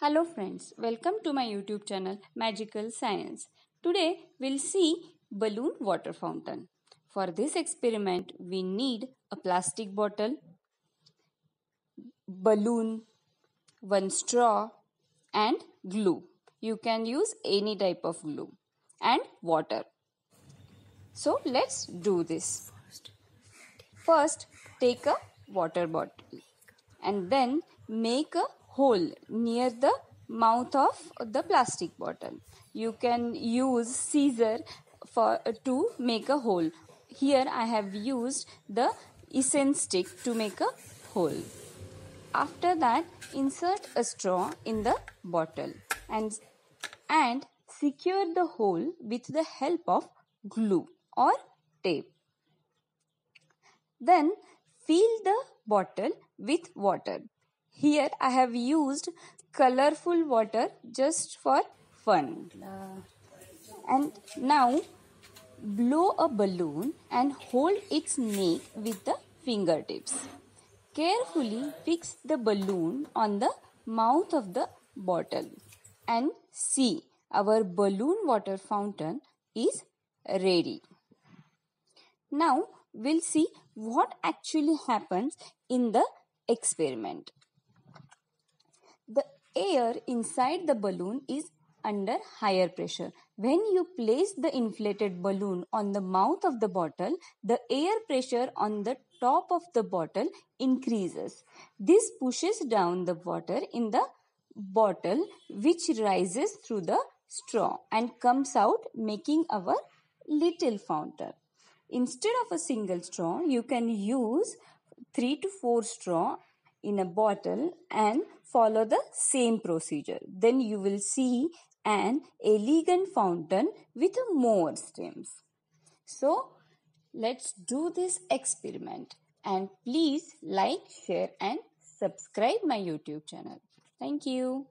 Hello friends, welcome to my YouTube channel Magical Science. Today we'll see balloon water fountain. For this experiment we need a plastic bottle, balloon, one straw and glue. You can use any type of glue and water. So let's do this. First take a water bottle and then make a hole near the mouth of the plastic bottle. You can use scissor for uh, to make a hole. Here I have used the essence stick to make a hole. After that, insert a straw in the bottle and and secure the hole with the help of glue or tape. Then fill the bottle with water here I have used colorful water just for fun. And now blow a balloon and hold its neck with the fingertips. Carefully fix the balloon on the mouth of the bottle and see our balloon water fountain is ready. Now we'll see what actually happens in the experiment air inside the balloon is under higher pressure. When you place the inflated balloon on the mouth of the bottle, the air pressure on the top of the bottle increases. This pushes down the water in the bottle which rises through the straw and comes out making our little fountain. Instead of a single straw, you can use 3 to 4 straw in a bottle and follow the same procedure. Then you will see an elegant fountain with more stems. So let's do this experiment and please like, share and subscribe my YouTube channel. Thank you.